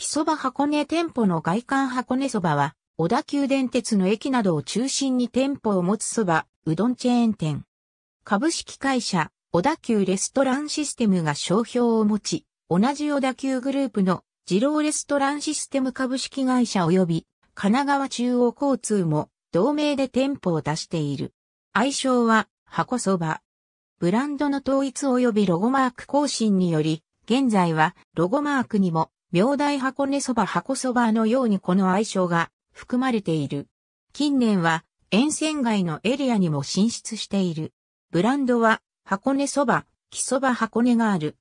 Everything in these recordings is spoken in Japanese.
木そば箱根店舗の外観箱根そばは、小田急電鉄の駅などを中心に店舗を持つそば、うどんチェーン店。株式会社、小田急レストランシステムが商標を持ち、同じ小田急グループの二郎レストランシステム株式会社及び神奈川中央交通も同名で店舗を出している。愛称は箱そば。ブランドの統一及びロゴマーク更新により、現在はロゴマークにも明大箱根そば箱そばのようにこの愛称が含まれている。近年は沿線街のエリアにも進出している。ブランドは箱根そば、木そば箱根がある。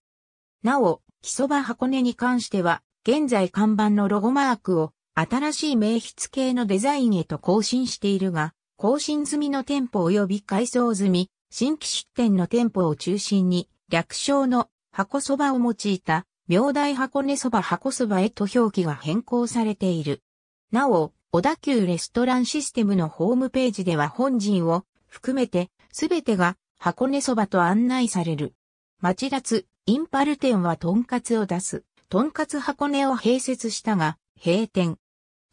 なお、木そば箱根に関しては、現在看板のロゴマークを新しい名筆系のデザインへと更新しているが、更新済みの店舗及び改装済み、新規出店の店舗を中心に、略称の箱そばを用いた明大箱根そば箱そばへと表記が変更されている。なお、小田急レストランシステムのホームページでは本陣を含めてすべてが箱根そばと案内される。町立インパル店はとんかつを出す、とんかつ箱根を併設したが閉店。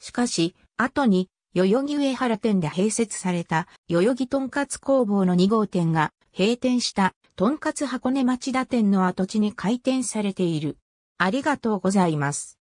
しかし、後に代々木上原店で併設された代々木とんかつ工房の2号店が閉店したとんかつ箱根町田店の跡地に開店されている。ありがとうございます。